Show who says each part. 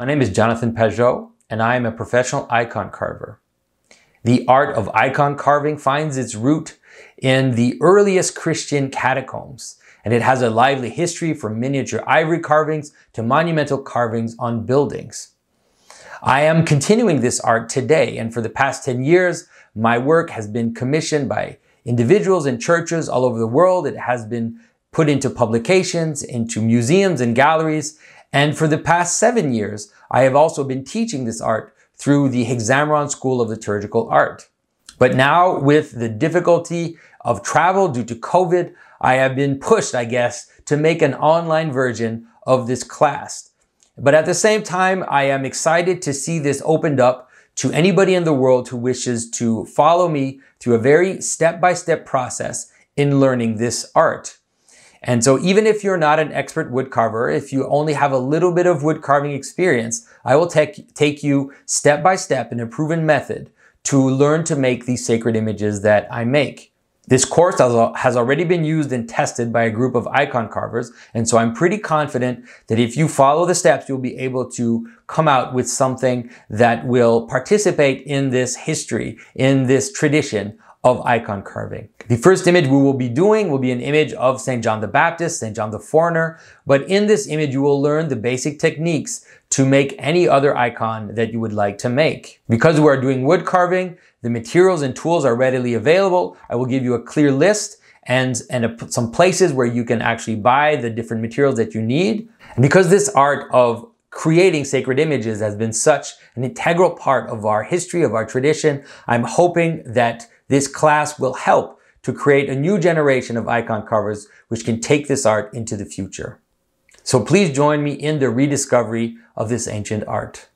Speaker 1: My name is Jonathan Peugeot, and I am a professional icon carver. The art of icon carving finds its root in the earliest Christian catacombs, and it has a lively history from miniature ivory carvings to monumental carvings on buildings. I am continuing this art today, and for the past 10 years, my work has been commissioned by individuals and churches all over the world. It has been put into publications, into museums and galleries, and for the past seven years, I have also been teaching this art through the Hexameron School of Liturgical Art. But now with the difficulty of travel due to COVID, I have been pushed, I guess, to make an online version of this class. But at the same time, I am excited to see this opened up to anybody in the world who wishes to follow me through a very step-by-step -step process in learning this art. And so even if you're not an expert wood carver, if you only have a little bit of wood carving experience, I will take, take you step by step in a proven method to learn to make these sacred images that I make. This course has already been used and tested by a group of icon carvers, and so I'm pretty confident that if you follow the steps, you'll be able to come out with something that will participate in this history, in this tradition of icon carving. The first image we will be doing will be an image of St. John the Baptist, St. John the Foreigner, but in this image you will learn the basic techniques to make any other icon that you would like to make. Because we are doing wood carving, the materials and tools are readily available. I will give you a clear list and, and a, some places where you can actually buy the different materials that you need. And because this art of creating sacred images has been such an integral part of our history, of our tradition, I'm hoping that this class will help to create a new generation of icon covers which can take this art into the future. So please join me in the rediscovery of this ancient art.